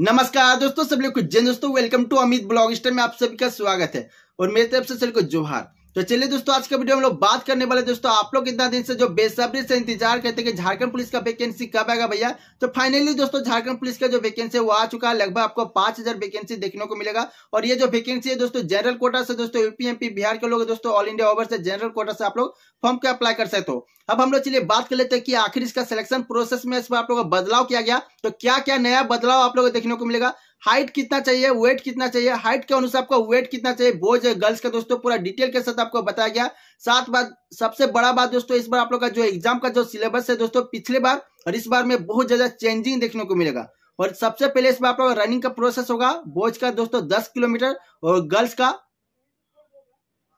नमस्कार दोस्तों सब लोग जय दोस्तों वेलकम टू अमित ब्लॉग स्टाइम में आप सभी का स्वागत है और मेरी तरफ से सभी को जोहार तो चलिए दोस्तों आज का वीडियो हम लोग बात करने वाले दोस्तों आप लोग इतना दिन से जो बेसब्री से इंतजार करते कि झारखंड पुलिस का वैकेंसी कब आएगा भैया तो फाइनली दोस्तों झारखंड पुलिस का जो वैकेंसी है वो आ चुका है लगभग आपको पांच हजार वैकेंसी देखने को मिलेगा और ये जो वैकेंसी है दोस्तों जनरल कोटा से दोस्तों यूपीएमपी बिहार के लोग दोस्तों ऑल इंडिया ओवर से जनरल कोटा से आप लोग फॉर्म का अप्लाई कर सकते हो अब हम लोग चलिए बात कर लेते हैं कि आखिर इसका सिलेक्शन प्रोसेस में इसमें आप लोगों का बदलाव किया गया तो क्या क्या नया बदलाव आप लोगों को देखने को मिलेगा हाइट कितना चाहिए वेट कितना चाहिए हाइट के अनुसार आपका वेट कितना चाहिए बोझ गर्ल्स का दोस्तों पूरा डिटेल के साथ आपको बताया गया साथ बात सबसे बड़ा बात दोस्तों इस बार आप लोग का जो एग्जाम का जो सिलेबस है दोस्तों पिछले बार और इस बार में बहुत ज्यादा चेंजिंग देखने को मिलेगा और सबसे पहले इस बार आप लोग रनिंग का प्रोसेस होगा बोझ का दोस्तों दस किलोमीटर और गर्ल्स का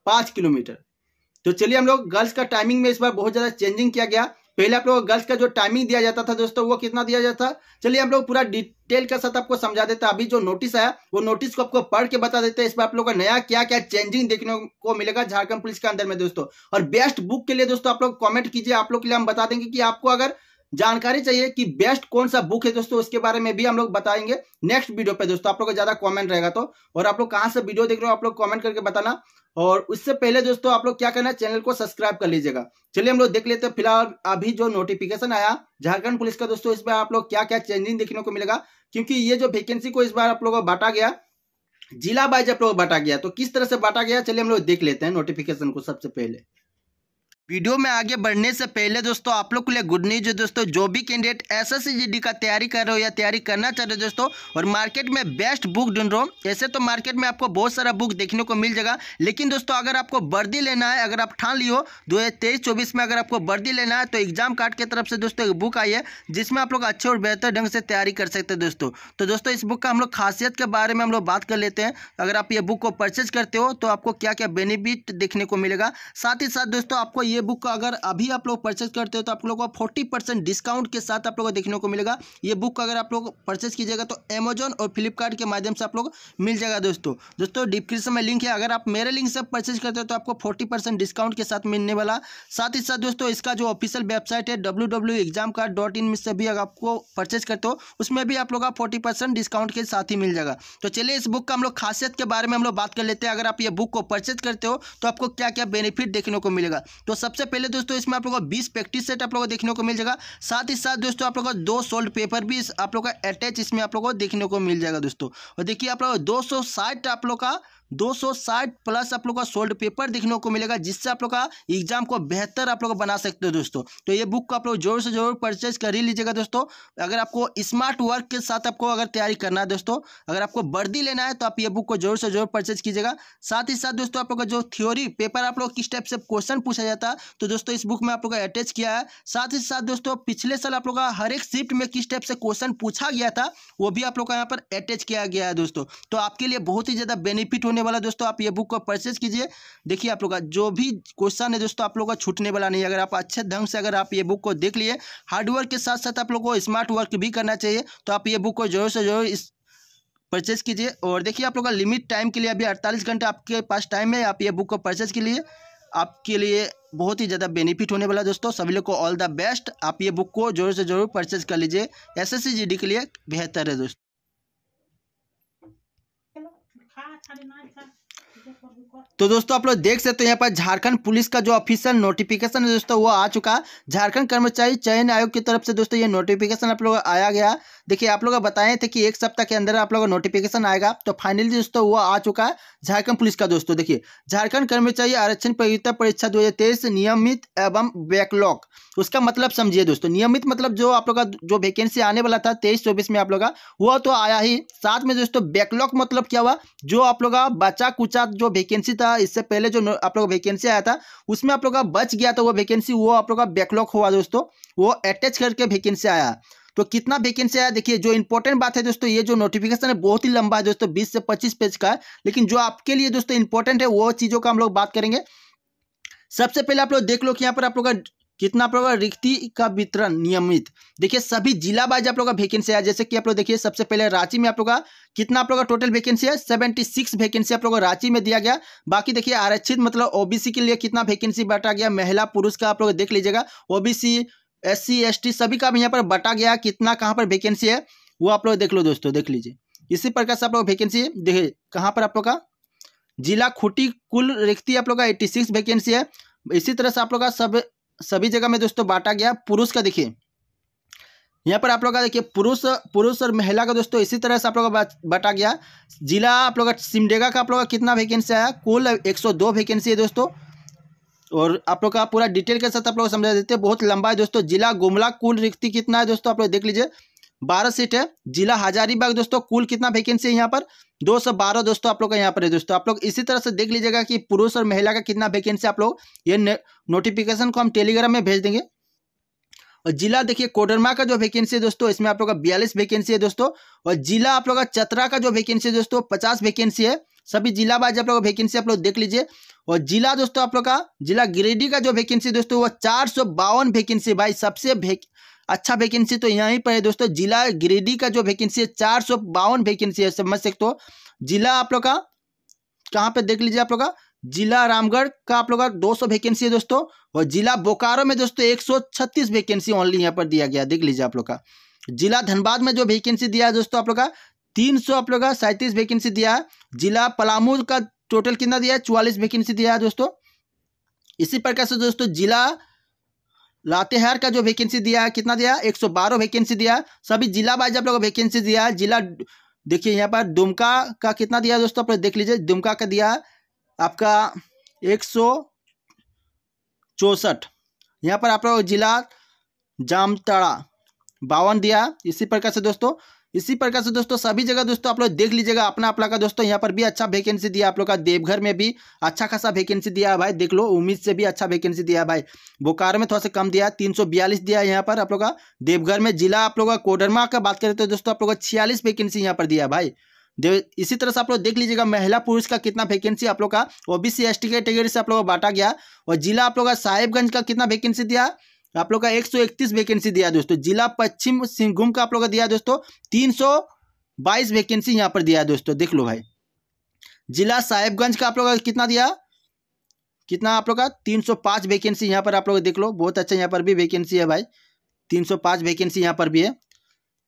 पांच किलोमीटर तो चलिए हम लोग गर्ल्स का टाइमिंग में इस बार बहुत ज्यादा चेंजिंग किया गया पहले आप लोग गर्ल्स का जो टाइमिंग दिया जाता था दोस्तों वो कितना दिया जाता था चलिए हम लोग पूरा डिटेल के साथ आपको समझा देते हैं अभी जो नोटिस आया वो नोटिस को आपको पढ़ के बता देते हैं इसमें आप लोग का नया क्या क्या चेंजिंग देखने को मिलेगा झारखंड पुलिस के अंदर में दोस्तों और बेस्ट बुक के लिए दोस्तों आप लोग कॉमेंट कीजिए आप लोग के लिए हम बता देंगे कि आपको अगर जानकारी चाहिए कि बेस्ट कौन सा बुक है दोस्तों उसके बारे में भी हम लोग बताएंगे नेक्स्ट वीडियो पे दोस्तों आप लोग का ज्यादा कमेंट रहेगा तो और आप लोग कहाँ से वीडियो देख रहे हो आप लोग कमेंट करके बताना और उससे पहले दोस्तों आप लोग क्या करना चैनल को सब्सक्राइब कर लीजिएगा चलिए हम लोग देख लेते हैं फिलहाल अभी जो नोटिफिकेशन आया झारखंड पुलिस का दोस्तों इस बार आप लोग क्या क्या चेंजिंग देखने को मिलेगा क्योंकि ये जो वैकेंसी को इस बार आप लोग को बांटा गया जिला वाइज आप लोग बांटा गया तो किस तरह से बांटा गया चलिए हम लोग देख लेते हैं नोटिफिकेशन को सबसे पहले वीडियो में आगे बढ़ने से पहले दोस्तों आप लोग के लिए गुड न्यूज है दोस्तों जो भी कैंडिडेट एस एस का तैयारी कर रहे हो या तैयारी करना चाह रहे हो दोस्तों और मार्केट में बेस्ट बुक ढूंढ रहे हो ऐसे तो मार्केट में आपको बहुत सारा बुक देखने को मिल जाएगा लेकिन दोस्तों अगर आपको वर्दी लेना है अगर आप ठान लियो दो हज़ार में अगर आपको वर्दी लेना है तो एग्जाम कार्ड की तरफ से दोस्तों एक बुक आई है जिसमें आप लोग अच्छे और बेहतर ढंग से तैयारी कर सकते हैं दोस्तों तो दोस्तों इस बुक का हम लोग खासियत के बारे में हम लोग बात कर लेते हैं अगर आप ये बुक को परचेज करते हो तो आपको क्या क्या बेनिफिट देखने को मिलेगा साथ ही साथ दोस्तों आपको ये ये बुक का अगर अभी आप लोग परचेज करते हो तो आप लोगों को फोर्टी परसेंट डिस्काउंट के साथ आप लोगों को देखने को मिलेगा ये बुक अगर आप लोग परचेज कीजिएगा तो अमेजोन और फ्लिपकार्ट के माध्यम से आप लोग मिल जाएगा दोस्तों दोस्तों डिस्क्रिप्शन में लिंक है अगर आप मेरे लिंक से परचेज करते हो तो आपको फोर्टी डिस्काउंट के साथ मिलने वाला साथ ही साथ दोस्तों इसका जो ऑफिशियल वेबसाइट है W exam card dot in में से भी अगर आपको परचेज करते हो उसमें भी आप लोग का फोर्टी डिस्काउंट के साथ ही मिल जाएगा तो चलिए इस बुक का हम लोग खासियत के बारे में हम लोग बात कर लेते हैं अगर आप ये बुक को परचेज करते हो तो आपको क्या क्या बेनिफिट देखने को मिलेगा तो सब सबसे पहले दोस्तों इसमें आप लोग का बीस प्रैक्टिस सेट आप लोग को देखने को मिल जाएगा साथ ही साथ दोस्तों आप लोगों का दो सोल्ड पेपर भी आप लोग का अटैच इसमें आप लोग को देखने को मिल जाएगा दोस्तों और देखिए आप लोग दो आप लोग का 260 प्लस आप लोग का सोल्ड पेपर देखने को मिलेगा जिससे आप लोग का एग्जाम को बेहतर आप लोग बना सकते हो दोस्तों तो ये बुक को आप लोग जोर से जरूर परचेज कर ही लीजिएगा दोस्तों अगर आपको स्मार्ट वर्क के साथ आपको अगर तैयारी करना है दोस्तों अगर आपको वर्दी लेना है तो आप ये बुक को जोर से जरूर परचेज कीजिएगा साथ ही साथ दोस्तों आप लोग का जो थ्योरी पेपर आप लोग किस टाइप से क्वेश्चन पूछा जाता तो दोस्तों इस बुक में आप लोग का अटैच किया है साथ ही साथ दोस्तों पिछले साल आप लोग का हर एक शिफ्ट में किस टाइप से क्वेश्चन पूछा गया था वो भी आप लोग का यहाँ पर अटैच किया गया है दोस्तों तो आपके लिए बहुत ही ज़्यादा बेनिफिट होने होने वाला दोस्तों आप ये बुक को परचेज कीजिए देखिए आप लोग का जो भी क्वेश्चन है दोस्तों आप लोग का छूटने वाला नहीं अगर आप अच्छे ढंग से अगर आप ये बुक को देख लिए हार्डवर्क के साथ साथ आप लोग को स्मार्ट वर्क भी करना चाहिए तो आप ये बुक को जरूर से जरूर इस परचेज कीजिए और देखिए आप लोग का लिमिट टाइम के लिए अभी अड़तालीस घंटे आपके पास टाइम है आप ये बुक को परचेज के लिए आपके लिए बहुत ही ज़्यादा बेनिफिट होने वाला दोस्तों सभी लोग को ऑल द बेस्ट आप ये बुक को जरूर से जरूर परचेज कर लीजिए एस एस के लिए बेहतर है दोस्तों तो दोस्तों आप लोग देख सकते हो यहाँ पर झारखंड पुलिस का जो ऑफिशियल नोटिफिकेशन है दोस्तों वो आ चुका झारखंड कर्मचारी चयन आयोग की तरफ से दोस्तों ये नोटिफिकेशन आप लोग आया गया देखिए आप लोग बताए थे कि एक सप्ताह के अंदर आप लोग का नोटिफिकेशन आएगा तो फाइनली दोस्तों वो आ चुका है झारखंड पुलिस का दोस्तों देखिए झारखंड कर्मचारी आरक्षण प्रतियोगिता परीक्षा दो नियमित एवं बैकलॉग उसका मतलब समझिए दोस्तों नियमित मतलब जो आप लोग का जो वैकेंसी आने वाला था तेईस चौबीस में आप लोग का वो तो आया ही साथ में दोस्तों बैकलॉग मतलब क्या हुआ जो आप लोग का बचा कुचा जो वैकेंसी था इससे पहले जो आप लोग वैकेंसी आया था उसमें आप लोग का बच गया था वो वैकेंसी वो आप लोग का बैकलॉग हुआ दोस्तों वो अटैच करके वैकेंसी आया तो कितना वैकेंसी आया देखिए जो इंपॉर्टेंट बात है दोस्तों ये जो नोटिफिकेशन है बहुत ही लंबा है दोस्तों बीस से पच्चीस पेज का है लेकिन जो आपके लिए दोस्तों इंपॉर्टेंट है वो चीज़ों का हम लोग बात करेंगे सबसे पहले आप लोग देख लो कि यहाँ पर आप लोग का कितना आप लोग का रिक्ति का वितरण नियमित देखिए सभी जिला वाइज आप लोग का वैकेंसी है जैसे कि आप लोग देखिए सबसे पहले रांची में आप लोग का कितना आप लोग का टोटल वैकेंसी है सेवेंटी सिक्स वैकेंसी आप लोग को रांची में दिया गया बाकी देखिए आरक्षित मतलब ओबीसी के लिए कितना वैकेंसी बांटा गया महिला पुरुष का आप लोग देख लीजिएगा OBC S C S T सभी का भी यहाँ पर बटा गया कितना कहाँ पर वैकेंसी है वो आप लोग देख लो दोस्तों देख लीजिए इसी प्रकार से आप लोग वैकेंसी देखिए कहाँ पर आप लोग का जिला खुटी कुल रिक्ति आप लोग का एट्टी सिक्स वैकेंसी है इसी तरह से आप लोग का सब सभी जगह में दोस्तों बांटा गया पुरुष का देखिए यहाँ पर आप लोग का देखिए पुरुष पुरुष और महिला का दोस्तों इसी तरह से आप लोग का बांटा गया जिला आप लोग का सिमडेगा का आप लोग का कितना वैकेंसी आया कुल एक 102 वैकेंसी है दोस्तों और आप लोग का पूरा डिटेल के साथ आप लोग समझा देते हैं बहुत लंबा है दोस्तों जिला गुमला कुल रिक्ति कितना है दोस्तों आप लोग देख लीजिए बारह सीट है जिला हजारीबाग दोस्तों कुल कितना वैकेंसी है यहाँ पर दो सौ बारह दोस्तों आप लोग का यहाँ पर है दोस्तों आप लोग इसी तरह से देख लीजिएगा कि पुरुष और महिला का कितना वैकेंसी आप लोग ये नोटिफिकेशन को हम टेलीग्राम में भेज देंगे और जिला देखिए कोडरमा का जो वैकेंसी है दोस्तों इसमें आप लोग का बयालीस वैकेंसी है दोस्तों और जिला आप लोग का चतरा का जो वैकेंसी है दोस्तों पचास वैकेंसी है सभी जिला वाइज आप लोग वैकेंसी आप लोग देख लीजिए और जिला दोस्तों आप लोग का जिला गिरिडीह का जो वैकेंसी दोस्तों वो चार सौ बावन वैकेंसी भाई सबसे अच्छा वैकेंसी तो यहीं पर है दोस्तों जिला गिरिडीह का जो वैकेंसी है चार सौ बावन वैकेंसी है समझ सकते हो जिला आप लोग का कहाँ पे देख लीजिए आप लोग का जिला रामगढ़ का आप लोग का 200 वैकेंसी है दोस्तों और जिला बोकारो में दोस्तों 136 वैकेंसी ओनली यहाँ पर दिया गया देख लीजिए आप लोग का जिला धनबाद में जो वैकेंसी दिया है दोस्तों आप लोग का तीन सौ आप लोग का सैंतीस वैकेंसी दिया जिला पलामू का टोटल कितना दिया है चौवालीस वैकेंसी दिया है दोस्तों इसी प्रकार से दोस्तों जिला लातेहार का जो वैकेंसी दिया है कितना दिया एक सौ बारह वैकेंसी दिया सभी जिला वाइज आप लोग वैकेंसी दिया है जिला देखिए यहाँ पर दुमका का कितना दिया दोस्तों आप देख लीजिए दुमका का दिया आपका एक सौ यहाँ पर आप लोग जिला जामताड़ा बावन दिया इसी प्रकार से दोस्तों इसी प्रकार से दोस्तों सभी जगह दोस्तों आप लोग देख लीजिएगा अपना अपना का दोस्तों यहाँ पर भी अच्छा वैकेंसी दिया आप लोग का देवघर में भी अच्छा खासा वैकेंसी दिया है भाई देख लो उम्मीद से भी अच्छा वैकेंसी दिया है भाई बोकारो में थोड़ा सा कम दिया सौ तीन दिया है यहाँ पर आप लोग का देवघर में जिला आप लोग का कोडरमा का बात करें तो दोस्तों आप लोग का छियालीस वैकेंसी यहाँ पर दिया भाई देव इसी तरह से आप लोग देख लीजिएगा महिला पुरुष का कितना वैकेंसी आप लोग का ओबीसी एसटी कैटेगरी से आप लोग का बांटा गया और जिला आप लोग का साहेबगंज का कितना वैकेंसी दिया आप लोग का एक सौ इकतीस वैकेंसी दिया दोस्तों जिला पश्चिम सिंहभूम का आप लोग का दिया दोस्तों तीन सौ बाईस वैकेंसी यहाँ पर दिया दोस्तों देख लो भाई जिला साहेबगंज का आप लोग का कितना दिया कितना आप लोग का तीन सौ पांच वैकेंसी यहाँ पर आप लोग देख लो बहुत अच्छा यहाँ पर भी वैकेंसी है भाई तीन सौ पांच वैकेंसी यहाँ पर भी है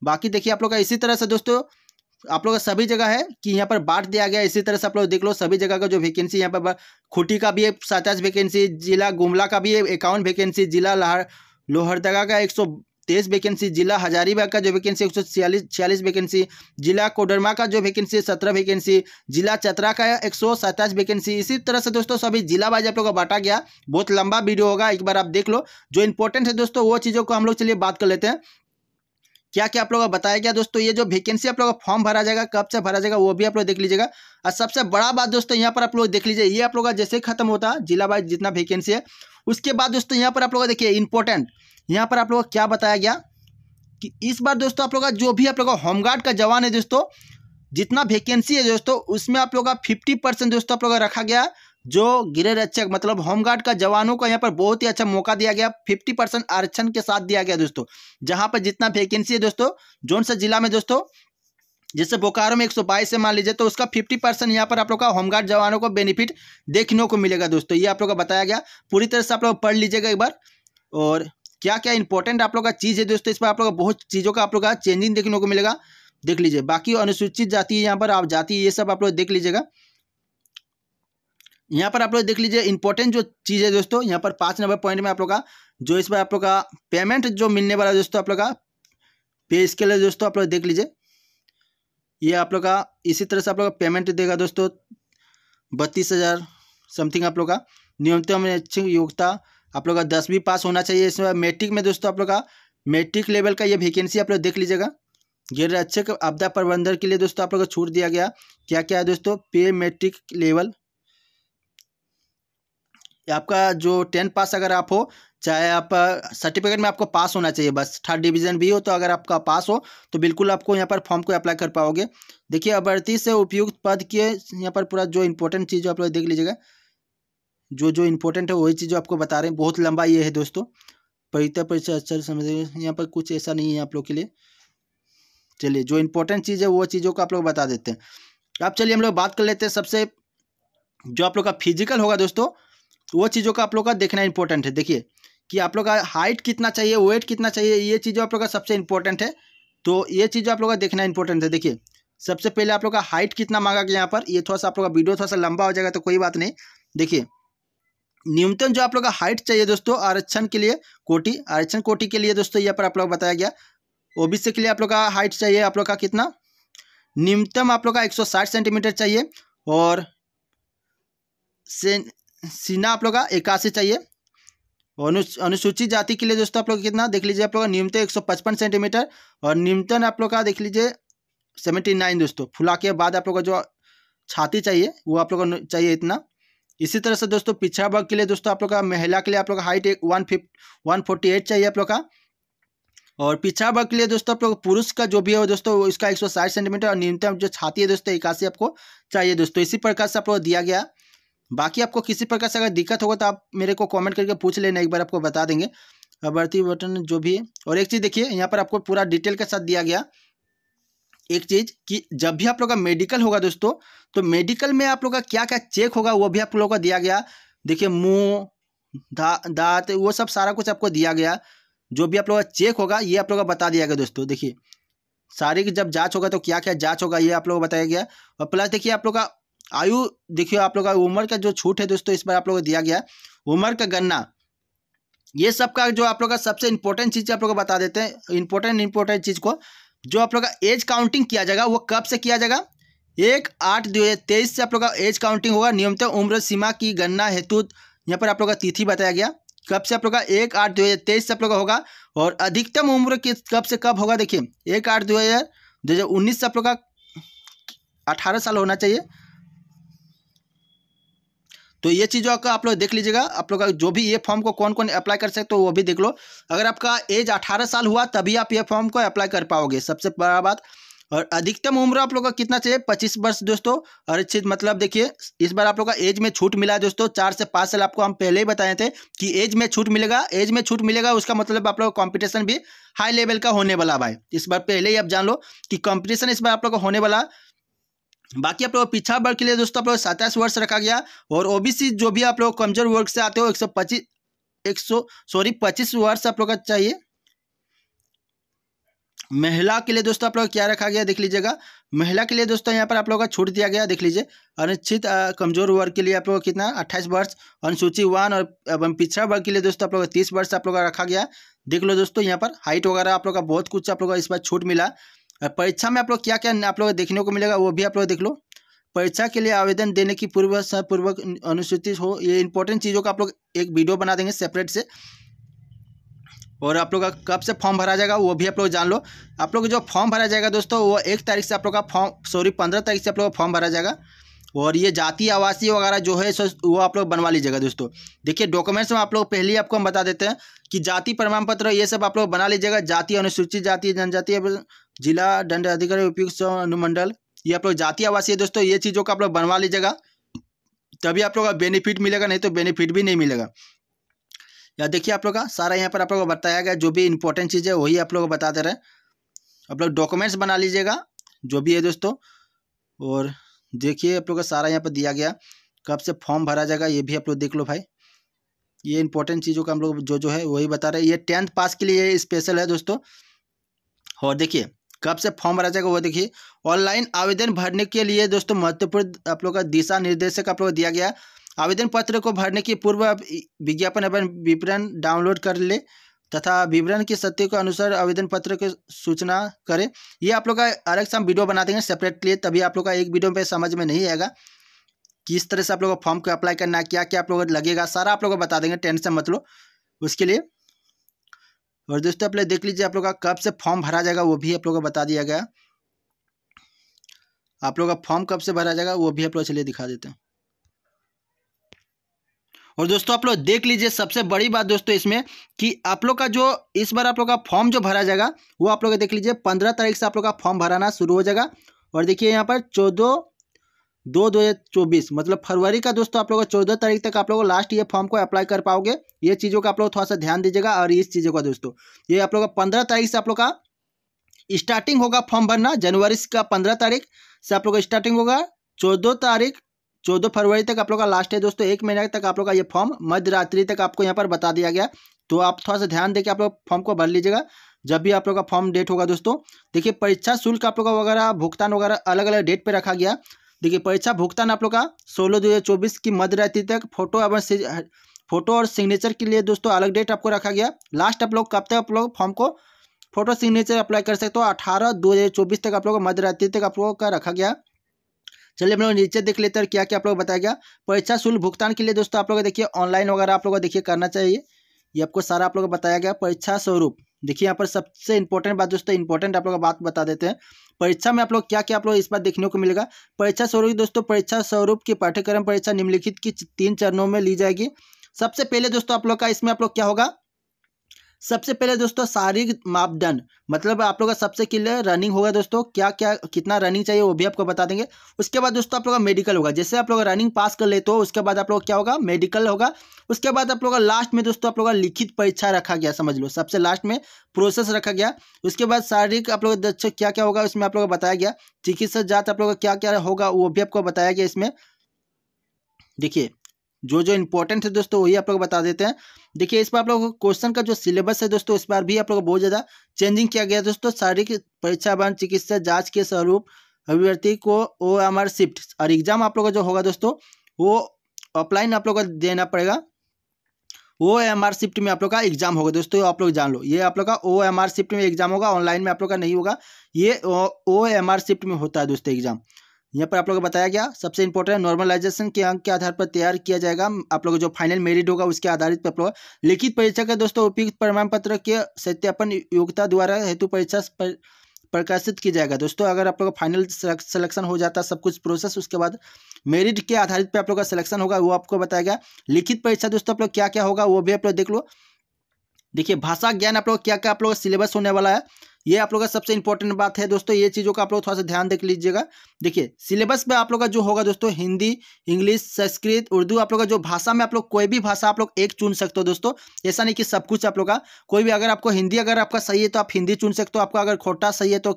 बाकी देखिए आप लोग का इसी तरह से दोस्तों आप लोग सभी जगह है कि यहाँ पर बांट दिया गया इसी तरह से आप लोग देख लो सभी जगह का जो वैकेंसी यहाँ पर खुटी का भी है सत्ताईस वैकेंसी जिला गुमला का भी है इक्यावन वैकेंसी जिला लाहर लोहरदगा का एक सौ तेईस वैकेंसी जिला हजारीबाग का जो वैकेंसी एक सौ छियालीस छियालीस वैकेंसी जिला कोडरमा का जो वैकेंसी सत्रह वैकेंसी जिला चतरा का एक सौ सत्ताईस वैकेंसी इसी तरह से दोस्तों सभी जिला वाइज आप लोग का बांटा गया बहुत लंबा वीडियो होगा एक बार आप देख लो जो इंपॉर्टेंट है दोस्तों वो चीज़ों को हम लोग चलिए बात कर लेते हैं क्या क्या आप लोग बताया गया दोस्तों ये जो वैकेंसी आप लोगों का फॉर्म भरा जाएगा कब से भरा जाएगा वो भी आप लोग देख लीजिएगा और सबसे बड़ा बात दोस्तों यहाँ पर आप लोग देख लीजिए ये आप लोग का जैसे खत्म होता है जिला वाइज जितना वैकेंसी है उसके बाद दोस्तों यहाँ पर आप लोग देखिए इंपॉर्टेंट यहाँ पर आप लोग क्या बताया गया कि इस बार दोस्तों आप लोग का जो भी आप लोग का होमगार्ड का जवान है दोस्तों जितना वैकेंसी है दोस्तों उसमें आप लोग का फिफ्टी परसेंट दोस्तों आप लोग का रखा गया जो गृह रक्षक मतलब होमगार्ड का जवानों को यहाँ पर बहुत ही अच्छा मौका दिया गया 50 परसेंट आरक्षण के साथ दिया गया दोस्तों जहां पर जितना वैकेंसी है दोस्तों जौन जिला में दोस्तों जैसे बोकारो में 122 है मान लीजिए तो उसका 50 परसेंट यहाँ पर आप लोग का होमगार्ड जवानों को बेनिफिट देखने को मिलेगा दोस्तों ये आप लोग का बताया गया पूरी तरह से आप लोग पढ़ लीजिएगा एक बार और क्या क्या इंपॉर्टेंट आप लोग का चीज़ है दोस्तों इस पर आप लोग का बहुत चीज़ों का आप लोग का चेंजिंग देखने को मिलेगा देख लीजिए बाकी अनुसूचित जाति यहाँ पर आप जाति ये सब आप लोग देख लीजिएगा यहाँ पर आप लोग देख लीजिए इंपॉर्टेंट जो चीज़ है दोस्तों यहाँ पर पाँच नंबर पॉइंट में आप लोग का जो इस पर आप लोग का पेमेंट जो मिलने वाला है दोस्तों आप लोग का पे स्केल है दोस्तों आप लोग देख लीजिए ये आप लोग का इसी तरह से आप लोग का पेमेंट देगा दोस्तों बत्तीस हज़ार समथिंग आप लोग का न्यूनतम अच्छी योग्यता आप लोग का दसवीं पास होना चाहिए इसमें मेट्रिक में दोस्तों आप लोग का मेट्रिक लेवल का ये वैकेंसी आप लोग देख लीजिएगा गैर अच्छे आपदा प्रबंधन के लिए दोस्तों आप लोग का छूट दिया गया क्या क्या है दोस्तों पे मेट्रिक लेवल आपका जो टेन पास अगर आप हो चाहे आप सर्टिफिकेट में आपको पास होना चाहिए बस थर्ड डिवीजन भी हो तो अगर आपका पास हो तो बिल्कुल आपको यहाँ पर फॉर्म को अप्लाई कर पाओगे देखिए अभ्यर्थी से उपयुक्त पद के यहाँ पर पूरा जो इम्पोर्टेंट चीज़ आप लोग देख लीजिएगा जो जो इम्पोर्टेंट है वही चीज़ आपको बता रहे हैं बहुत लंबा ये है दोस्तों परिता परिचय अच्छा समझ यहाँ पर कुछ ऐसा नहीं है आप लोग के लिए चलिए जो इम्पोर्टेंट चीज़ है वो चीज़ों को आप लोग बता देते हैं अब चलिए हम लोग बात कर लेते हैं सबसे जो आप लोग का फिजिकल होगा दोस्तों वो चीज़ों का आप लोग का देखना इंपॉर्टेंट है देखिए कि आप लोग का हाइट कितना चाहिए वेट कितना चाहिए ये चीज़ आप लोग का सबसे इंपॉर्टेंट है तो ये चीज़ आप लोग का देखना इंपॉर्टेंट है देखिए सबसे पहले आप लोग का हाइट कितना मांगा गया यहाँ पर ये थोड़ा सा आप लोग का वीडियो थोड़ा सा लंबा हो जाएगा तो कोई बात नहीं देखिए न्यूनतम जो आप लोग का हाइट चाहिए दोस्तों आरक्षण के लिए कोटी आरक्षण कोटी के लिए दोस्तों यहाँ पर आप लोग बताया गया ओबीसी के लिए आप लोग का हाइट चाहिए आप लोग का कितना न्यूनतम आप लोग का एक सेंटीमीटर चाहिए और सीना आप लोग का इक्यासी चाहिए अनुसूचित जाति के लिए दोस्तों आप लोग कितना देख लीजिए आप लोग का न्यूनतम एक सौ पचपन सेंटीमीटर और न्यूनतम आप लोग का देख लीजिए सेवेंटी नाइन दोस्तों फुला के बाद आप लोग का जो छाती चाहिए वो आप लोग को चाहिए इतना इसी तरह से दोस्तों पिछड़ा वर्ग के लिए दोस्तों आप लोग का महिला के लिए आप लोग का हाइट एक one fifty one forty eight चाहिए आप लोग का और पिछड़ा वर्ग के लिए दोस्तों आप लोग पुरुष का जो भी है दोस्तों इसका एक सौ साठ सेंटीमीटर और न्यूनतम जो छाती है दोस्तों इक्यासी आपको चाहिए दोस्तों इसी प्रकार से आप लोग दिया गया बाकी आपको किसी प्रकार से अगर दिक्कत होगा तो आप मेरे को कमेंट करके पूछ लेना एक बार आपको बता देंगे भर्ती बटन जो भी है और एक चीज़ देखिए यहाँ पर आपको पूरा डिटेल के साथ दिया गया एक चीज़ कि जब भी आप लोग का मेडिकल होगा दोस्तों तो मेडिकल में आप लोग का क्या क्या चेक होगा वो भी आप लोगों का दिया गया देखिए मुँह दांत वो सब सारा कुछ आपको दिया गया जो भी आप लोग का चेक होगा ये आप लोग का बता दिया गया दोस्तों देखिए सारी की जब जाँच होगा तो क्या क्या जाँच होगा ये आप लोग को बताया गया और प्लस देखिए आप लोग का आयु देखिए आप लोग का उम्र का जो छूट है दोस्तों इस पर आप लोग को दिया गया उम्र का गन्ना ये सब का जो आप लोग का सबसे इंपॉर्टेंट चीज़ आप लोग को बता देते हैं इंपॉर्टेंट इंपॉर्टेंट चीज़ को जो आप लोग का एज काउंटिंग किया जाएगा वो कब से किया जाएगा एक आठ दो हज़ार तेईस से आप लोग का एज काउंटिंग होगा न्यूनतम उम्र सीमा की गणना हेतु यहाँ पर आप लोग का तिथि बताया गया कब से आप लोग का एक आठ दो हज़ार तेईस से आप लोग का होगा और अधिकतम उम्र की कब से कब होगा देखिए एक आठ दो हज़ार दो हज़ार उन्नीस से आप लोग का अठारह साल होना चाहिए तो ये चीज़ों का आप लोग देख लीजिएगा आप लोग जो भी ये फॉर्म को कौन कौन अप्लाई कर सकते हो वो भी देख लो अगर आपका एज अठारह साल हुआ तभी आप ये फॉर्म को अप्लाई कर पाओगे सबसे बड़ा बात और अधिकतम उम्र आप लोग का कितना चाहिए पच्चीस वर्ष दोस्तों और अच्छी मतलब देखिए इस बार आप लोग का एज में छूट मिला है दोस्तों चार से पाँच साल आपको हम पहले ही बताए थे कि एज में छूट मिलेगा एज में छूट मिलेगा उसका मतलब आप लोग का कॉम्पिटिशन भी हाई लेवल का होने वाला भाई इस बार पहले ही आप जान लो कि कॉम्पिटिशन इस बार आप लोग का होने वाला बाकी आप लोग पिछड़ा वर्ग के लिए दोस्तों आप लोग सत्ताईस वर्ष रखा गया और ओबीसी जो भी आप लोग कमजोर वर्ग से आते हो एक सौ पच्चीस एक सौ सॉरी पच्चीस वर्ष आप लोग का चाहिए महिला के लिए दोस्तों आप लोग क्या रखा गया देख लीजिएगा महिला के लिए दोस्तों यहाँ पर आप लोगों का छूट दिया गया देख लीजिए अनिश्चित कमजोर वर्ग के लिए आप लोग कितना अट्ठाईस वर्ष अनुसूची वन और एवं पिछड़ा वर्ग के लिए दोस्तों आप लोग तीस वर्ष आप लोग का रखा गया देख लो दोस्तों यहाँ पर हाइट वगैरह आप लोग का बहुत कुछ आप लोग का इस बार छूट मिला परीक्षा में आप लोग क्या क्या आप लोग देखने को मिलेगा वो भी आप लोग देख लो परीक्षा के लिए आवेदन देने की पूर्व पूर्वक अनुसूचित हो ये इंपॉर्टेंट चीज़ों का आप लोग एक वीडियो बना देंगे सेपरेट से और आप लोग का कब से फॉर्म भरा जाएगा वो भी आप लोग जान लो आप लोग जो फॉर्म भरा जाएगा दोस्तों वो एक तारीख से आप लोग का फॉर्म सॉरी पंद्रह तारीख से आप लोग का फॉर्म भरा जाएगा और ये जाति आवासीय वगैरह जो है सो वो आप लोग बनवा लीजिएगा दोस्तों देखिए डॉक्यूमेंट्स में आप लोग पहले ही आपको हम बता देते हैं कि जाति प्रमाण पत्र ये सब आप लोग बना लीजिएगा जाति अनुसूचित जाति जनजाति जिला दंडाधिकारी उपयुक्त अनुमंडल ये आप लोग जाति आवासीय दोस्तों ये चीज़ों का आप लोग बनवा लीजिएगा तभी आप लोग का बेनिफिट मिलेगा नहीं तो बेनिफिट भी नहीं मिलेगा या देखिए आप लोग का सारा यहाँ पर आप लोग को बताया गया जो भी इंपॉर्टेंट चीज़ है वही आप लोग को बता दे रहे आप लोग डॉक्यूमेंट्स बना लीजिएगा जो भी है दोस्तों और देखिए आप लोग का सारा यहाँ पर दिया गया कब से फॉर्म भरा जाएगा ये भी आप लोग देख लो भाई ये इंपॉर्टेंट चीज़ों का हम लोग जो जो है वही बता रहे ये टेंथ पास के लिए स्पेशल है दोस्तों और देखिए कब से फॉर्म भरा जाएगा वो देखिए ऑनलाइन आवेदन भरने के लिए दोस्तों महत्वपूर्ण आप लोग का दिशा निर्देशक आप लोग दिया गया आवेदन पत्र को भरने के पूर्व आप विज्ञापन एवं विवरण डाउनलोड कर ले तथा विवरण के सत्य के अनुसार आवेदन पत्र की सूचना करें ये आप लोग का अलग से हम वीडियो बना देंगे सेपरेटली तभी आप लोग का एक वीडियो में समझ में नहीं आएगा किस तरह से आप लोग फॉर्म को अप्लाई करना क्या क्या आप लोग लगेगा सारा आप लोग को बता देंगे टेंशन मतलब उसके लिए और दोस्तों आप लोग देख लीजिए आप लोग का कब से फॉर्म भरा जाएगा वो भी आप लोग को बता दिया गया आप लोग का फॉर्म कब से भरा जाएगा वो भी आप लोग चलिए दिखा देते हैं और दोस्तों आप लोग देख लीजिए सबसे बड़ी बात दोस्तों इसमें कि आप लोग का जो इस बार आप लोग का फॉर्म जो भरा जाएगा वो आप लोग देख लीजिए पंद्रह तारीख से आप लोग का फॉर्म भराना शुरू हो जाएगा और देखिए यहाँ पर चौदह दो दो हज़ार चौबीस मतलब फरवरी का दोस्तों आप लोगों को चौदह तारीख तक आप लोगों को लास्ट ये फॉर्म को अप्लाई कर पाओगे ये चीज़ों का आप लोग थोड़ा सा ध्यान दीजिएगा और इस चीज़ों का दोस्तों ये आप लोगों का पंद्रह तारीख से आप लोग का स्टार्टिंग होगा फॉर्म भरना जनवरी का पंद्रह तारीख से आप लोग का स्टार्टिंग होगा चौदह तारीख चौदह फरवरी तक आप लोग का लास्ट है दोस्तों एक महीने तक आप लोग का ये फॉर्म मध्य रात्रि तक आपको यहाँ पर बता दिया गया तो आप थोड़ा सा ध्यान देकर आप लोग फॉर्म को भर लीजिएगा जब भी आप लोग का फॉर्म डेट होगा दोस्तों देखिए परीक्षा शुल्क आप लोग का वगैरह भुगतान वगैरह अलग अलग डेट पे रखा गया देखिए परीक्षा भुगतान आप लोग का सोलह दो हज़ार चौबीस की मध्य रात्रि तक फोटो एवं फोटो और सिग्नेचर के लिए दोस्तों अलग डेट आपको रखा गया लास्ट आप लोग कब तक आप लोग फॉर्म को फोटो सिग्नेचर अप्लाई कर सकते हो अठारह दो हज़ार चौबीस तक आप लोग मध्य रात्रि तक आप लोगों का रखा गया चलिए हम लोग नीचे देख लेते हैं क्या क्या आप लोग बताया गया परीक्षा शुल्क भुगतान के लिए दोस्तों आप लोग देखिए ऑनलाइन वगैरह आप लोग देखिए करना चाहिए ये आपको सारा आप लोग बताया गया परीक्षा स्वरूप देखिए यहाँ पर सबसे इंपॉर्टेंट बात दोस्तों इंपॉर्टेंट आप लोग बात बता देते हैं परीक्षा में आप लोग क्या क्या आप लोग इस बार देखने को मिलेगा परीक्षा स्वरूप दोस्तों परीक्षा स्वरूप की पाठ्यक्रम परीक्षा निम्नलिखित की तीन चरणों में ली जाएगी सबसे पहले दोस्तों आप लोग का इसमें आप लोग क्या होगा सबसे पहले दोस्तों शारीरिक मापदंड मतलब आप लोग का सबसे क्लियर रनिंग होगा दोस्तों क्या क्या कितना रनिंग चाहिए वो भी आपको बता देंगे उसके बाद दोस्तों आप लोग का मेडिकल होगा जैसे आप लोग रनिंग पास कर लेते हो उसके बाद आप लोग क्या होगा मेडिकल होगा उसके बाद आप लोग का लास्ट में दोस्तों आप लोग का लिखित परीक्षा रखा गया समझ लो सबसे लास्ट में प्रोसेस रखा गया उसके बाद शारीरिक आप लोग क्या क्या होगा उसमें आप लोग बताया गया चिकित्सा जात आप लोग का क्या क्या होगा वो भी आपको बताया गया इसमें देखिए जो जो इंपॉर्टेंट है दोस्तों वही आप लोग बता देते हैं देखिए इस बार आप लोग क्वेश्चन का जो सिलेबस है दोस्तों इस बार भी आप लोग बहुत ज़्यादा चेंजिंग किया गया दोस्तों शारीरिक परीक्षा बन चिकित्सा जांच के स्वरूप अभ्यर्थी को ओ एम आर शिफ्ट और एग्जाम आप लोग का जो होगा दोस्तों वो ऑफलाइन आप लोग का देना पड़ेगा ओ एम आर शिफ्ट में आप लोग का एग्जाम होगा दोस्तों आप लोग जान लो ये आप लोग का ओ एम आर शिफ्ट में एग्जाम होगा ऑनलाइन में आप लोग का नहीं होगा ये ओ एम आर शिफ्ट में होता है दोस्तों एग्जाम यहाँ पर आप लोगों को बताया गया सबसे इंपॉर्टेंट नॉर्मलाइजेशन के अंक के आधार पर तैयार किया जाएगा आप को जो फाइनल मेरिट होगा उसके आधारित पर आप लोग लिखित परीक्षा के दोस्तों उपयुक्त प्रमाण पत्र के सत्यापन योग्यता द्वारा हेतु परीक्षा पर, प्रकाशित किया जाएगा दोस्तों अगर आप लोग का फाइनल सिलेक्शन हो जाता सब कुछ प्रोसेस उसके बाद मेरिट के आधारित पर आप लोग का सिलेक्शन होगा वो आपको बताया गया लिखित परीक्षा दोस्तों आप लोग क्या क्या होगा वो भी आप लोग देख लो देखिए भाषा ज्ञान आप लोग क्या क्या आप लोग सिलेबस होने वाला है ये आप लोग का सबसे इंपॉर्टेंट बात है दोस्तों ये चीज़ों का आप लोग थोड़ा सा ध्यान देख लीजिएगा देखिए सिलेबस में आप लोग का जो होगा दोस्तों हिंदी इंग्लिश संस्कृत उर्दू आप लोग का जो भाषा में आप लोग कोई भी भाषा आप लोग एक चुन सकते हो दोस्तों ऐसा नहीं कि सब कुछ आप लोग का कोई भी अगर आपको हिंदी अगर आपका सही है तो आप हिंदी चुन सकते हो आपका अगर खोटा सही है तो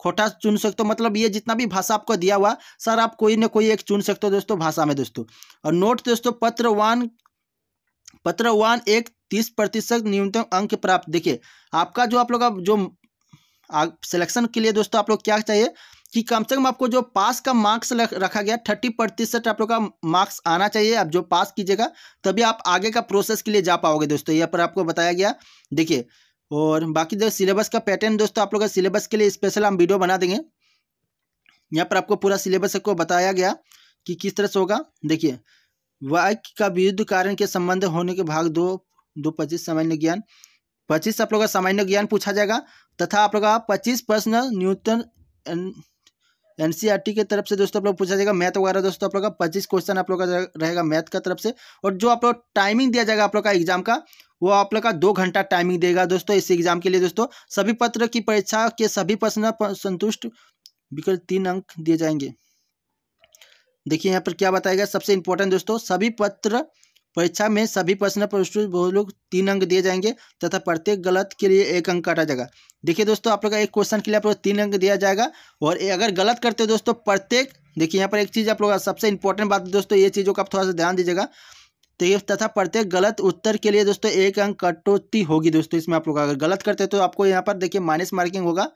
खोटा चुन सकते हो मतलब ये जितना भी भाषा आपको दिया हुआ सर आप कोई ना कोई एक चुन सकते हो दोस्तों भाषा में दोस्तों और नोट दोस्तों पत्र वन पत्र वन एक तीस प्रतिशत न्यूनतम अंक प्राप्त देखिए आपका जो आप लोग का जो सिलेक्शन के लिए दोस्तों आप लोग क्या चाहिए कि कम से कम आपको जो पास का मार्क्स रखा गया थर्टी प्रतिशत आप लोग का मार्क्स आना चाहिए आप जो पास कीजिएगा तभी आप आगे का प्रोसेस के लिए जा पाओगे दोस्तों यहाँ पर आपको बताया गया देखिए और बाकी जो सिलेबस का पैटर्न दोस्तों आप लोग का सिलेबस के लिए स्पेशल हम वीडियो बना देंगे यहाँ पर आपको पूरा सिलेबस को बताया गया कि किस तरह से होगा देखिए वाक्य का विरुद्ध कारण के संबंध होने के भाग दो दो पच्चीस सामान्य ज्ञान पच्चीस आप लोग का सामान्य ज्ञान पूछा जाएगा तथा आप लोग का पच्चीस प्रश्न न्यूटन एन के तरफ से दोस्तों आप लोग पूछा जाएगा मैथ वगैरह दोस्तों आप लोग का पच्चीस क्वेश्चन आप लोग का रहेगा मैथ का तरफ से और जो आप लोग टाइमिंग दिया जाएगा आप लोग का एग्जाम का वो आप लोग का दो घंटा टाइमिंग देगा दोस्तों इस एग्जाम के लिए दोस्तों सभी पत्र की परीक्षा के सभी प्रश्न संतुष्ट विकल्प तीन अंक दिए जाएंगे देखिए यहाँ पर क्या बताया गया सबसे इंपॉर्टेंट दोस्तों सभी पत्र परीक्षा में सभी प्रश्न बहुत लोग तीन अंक दिए जाएंगे तथा प्रत्येक गलत के लिए एक अंक काटा जाएगा देखिए दोस्तों आप लोग का एक क्वेश्चन के लिए आप लोग तीन अंक दिया जाएगा और अगर गलत करते हो दोस्तों प्रत्येक देखिए यहाँ पर एक चीज़ आप लोग सबसे इंपॉर्टेंट बात दोस्तों ये चीज़ों का आप थोड़ा सा ध्यान दीजिएगा तो ये तथा प्रत्येक गलत उत्तर के लिए दोस्तों एक अंक कटौती होगी दोस्तों इसमें आप लोग अगर गलत करते तो आपको यहाँ पर देखिए माइनस मार्किंग होगा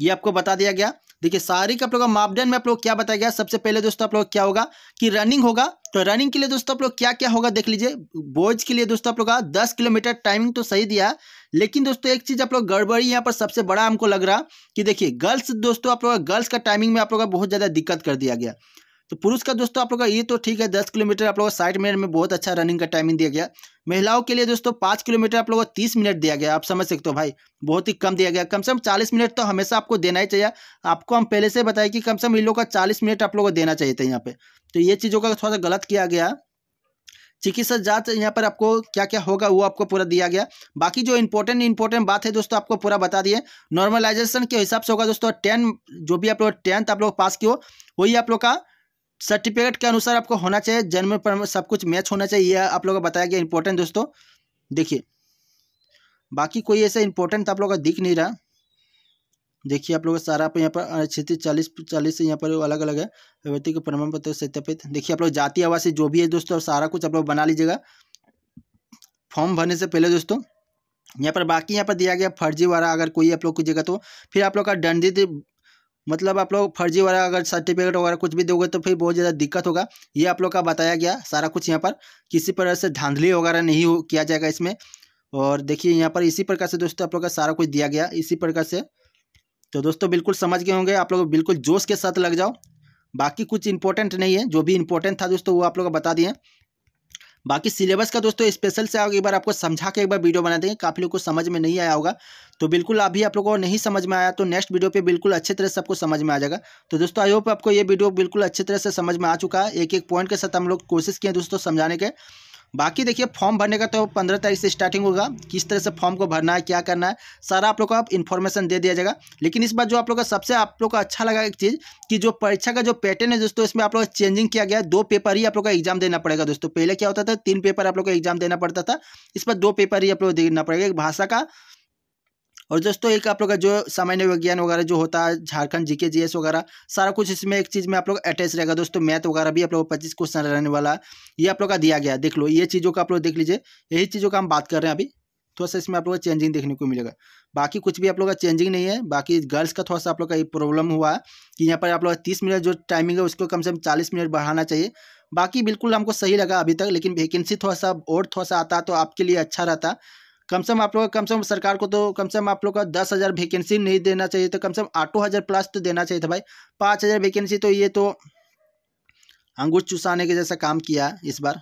ये आपको बता दिया गया देखिए सारी का प्रोग्राम मापदंड में आप लोग क्या बताया गया सबसे पहले दोस्तों आप लोग क्या होगा कि रनिंग होगा तो रनिंग के लिए दोस्तों आप लोग क्या क्या होगा देख लीजिए बॉयज के लिए दोस्तों आप लोग का दस किलोमीटर टाइमिंग तो सही दिया लेकिन दोस्तों एक चीज़ आप लोग गड़बड़ी यहाँ पर सबसे बड़ा हमको लग रहा कि देखिए गर्ल्स दोस्तों आप लोग गर्ल्स का टाइमिंग में आप लोग का बहुत ज़्यादा दिक्कत कर दिया गया तो पुरुष का दोस्तों आप लोग का ये तो ठीक है दस किलोमीटर आप लोग का साठ मिनट में बहुत अच्छा रनिंग का टाइमिंग दिया गया महिलाओं के लिए दोस्तों पाँच किलोमीटर आप लोगों को तीस मिनट दिया गया आप समझ सकते हो भाई बहुत ही कम दिया गया कम से कम चालीस मिनट तो हमेशा आपको देना ही चाहिए आपको हम पहले से बताए कि कम से कम इन लोग का चालीस मिनट आप लोग को देना चाहिए था यहाँ पे तो ये चीज़ों का थोड़ा सा गलत किया गया चिकित्सा जांच यहाँ पर आपको क्या क्या होगा वो आपको पूरा दिया गया बाकी जो इंपॉर्टेंट इंपॉर्टेंट बात है दोस्तों आपको पूरा बता दिए नॉर्मलाइजेशन के हिसाब से होगा दोस्तों टेन जो भी आप लोग टेंथ आप लोग पास किए हो वही आप लोग का सर्टिफिकेट के अनुसार आपको होना चाहिए जन्म प्रमाण सब कुछ मैच होना चाहिए यह आप लोगों को बताया गया इंपॉर्टेंट दोस्तों देखिए बाकी कोई ऐसा इंपॉर्टेंट तो आप लोगों का दिख नहीं रहा देखिए आप लोग सारा यहाँ पर क्षेत्र चालीस चालीस से यहाँ पर अलग अलग है व्यक्ति के प्रमाण पत्र सत्यापित देखिए आप लोग जाति आवासीय जो भी है दोस्तों सारा कुछ आप लोग बना लीजिएगा फॉर्म भरने से पहले दोस्तों यहाँ पर बाकी यहाँ पर दिया गया फर्जी वाला अगर कोई आप लोग कीजिएगा तो फिर आप लोग का दंडित मतलब आप लोग फर्जी वगैरह अगर सर्टिफिकेट वगैरह कुछ भी दोगे तो फिर बहुत ज़्यादा दिक्कत होगा ये आप लोग का बताया गया सारा कुछ यहाँ पर किसी प्रकार से धांधली वगैरह नहीं हो, किया जाएगा इसमें और देखिए यहाँ पर इसी प्रकार से दोस्तों आप लोग का सारा कुछ दिया गया इसी प्रकार से तो दोस्तों बिल्कुल समझ गए होंगे आप लोग बिल्कुल जोश के साथ लग जाओ बाकी कुछ इंपॉर्टेंट नहीं है जो भी इंपॉर्टेंट था दोस्तों वो आप लोग बता दिए बाकी सिलेबस का दोस्तों स्पेशल से एक बार आपको समझा के एक बार वीडियो बना देंगे काफ़ी लोग को समझ में नहीं आया होगा तो बिल्कुल अभी आप लोगों को नहीं समझ में आया तो नेक्स्ट वीडियो पे बिल्कुल अच्छे तरह से आपको समझ में आ जाएगा तो दोस्तों आई होप आपको ये वीडियो बिल्कुल अच्छे तरह से समझ में आ चुका है एक एक पॉइंट के साथ हम लोग कोशिश किए दोस्तों समझाने के बाकी देखिए फॉर्म भरने का तो पंद्रह तारीख से स्टार्टिंग होगा किस तरह से फॉर्म को भरना है क्या करना है सारा आप लोग को आप इन्फॉर्मेशन दे दिया जाएगा लेकिन इस बार जो आप लोग का सबसे आप लोग का अच्छा लगा एक चीज़ कि जो परीक्षा का जो पैटर्न है दोस्तों इसमें आप लोग चेंजिंग किया गया दो पेपर ही आप लोग का एग्जाम देना पड़ेगा दोस्तों पहले क्या होता था तीन पेपर आप लोग का एग्जाम देना पड़ता था इस पर दो पेपर ही आप लोग देना पड़ेगा एक भाषा का और दोस्तों एक आप लोग का जो सामान्य विज्ञान वगैरह जो होता है झारखंड जीके जीएस वगैरह सारा कुछ इसमें एक चीज़ में आप लोग अटैच रहेगा दोस्तों मैथ वगैरह भी आप लोग पच्चीस क्वेश्चन रहने वाला है ये आप लोग का दिया गया देख लो ये चीज़ों का आप लोग देख लीजिए यही चीज़ों का हम बात कर रहे हैं अभी थोड़ा सा इसमें आप लोग का चेंजिंग देखने को मिलेगा बाकी कुछ भी आप लोग का चेंजिंग नहीं है बाकी गर्ल्स का थोड़ा सा आप लोग का ये प्रॉब्लम हुआ है कि यहाँ पर आप लोग तीस मिनट जो टाइमिंग है उसको कम से कम चालीस मिनट बढ़ाना चाहिए बाकी बिल्कुल हमको सही लगा अभी तक लेकिन वैकेंसी थोड़ा सा और थोड़ा सा आता तो आपके लिए अच्छा रहता कम से कम आप लोग कम से कम सरकार को तो कम से कम आप लोग का दस हज़ार वैकेंसी नहीं देना चाहिए तो कम से कम आठों हज़ार प्लस तो देना चाहिए था भाई पाँच हज़ार वैकेंसी तो ये तो अंगूठ चुसाने के जैसा काम किया इस बार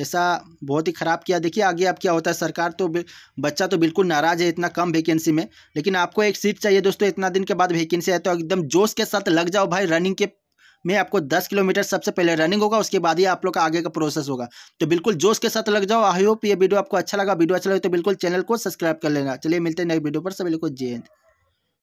ऐसा बहुत ही ख़राब किया देखिए आगे अब क्या होता है सरकार तो बच्चा तो बिल्कुल नाराज़ है इतना कम वैकेंसी में लेकिन आपको एक सीट चाहिए दोस्तों इतना दिन के बाद वैकेंसी है तो एकदम जोश के साथ लग जाओ भाई रनिंग के में आपको दस किलोमीटर सबसे पहले रनिंग होगा उसके बाद ही आप लोग का आगे का प्रोसेस होगा तो बिल्कुल जोश के साथ लग जाओ आई होप ये वीडियो आपको अच्छा लगा वीडियो अच्छा लगे तो बिल्कुल चैनल को सब्सक्राइब कर लेना चलिए मिलते हैं नए वीडियो पर सभी लोग को जय हिंद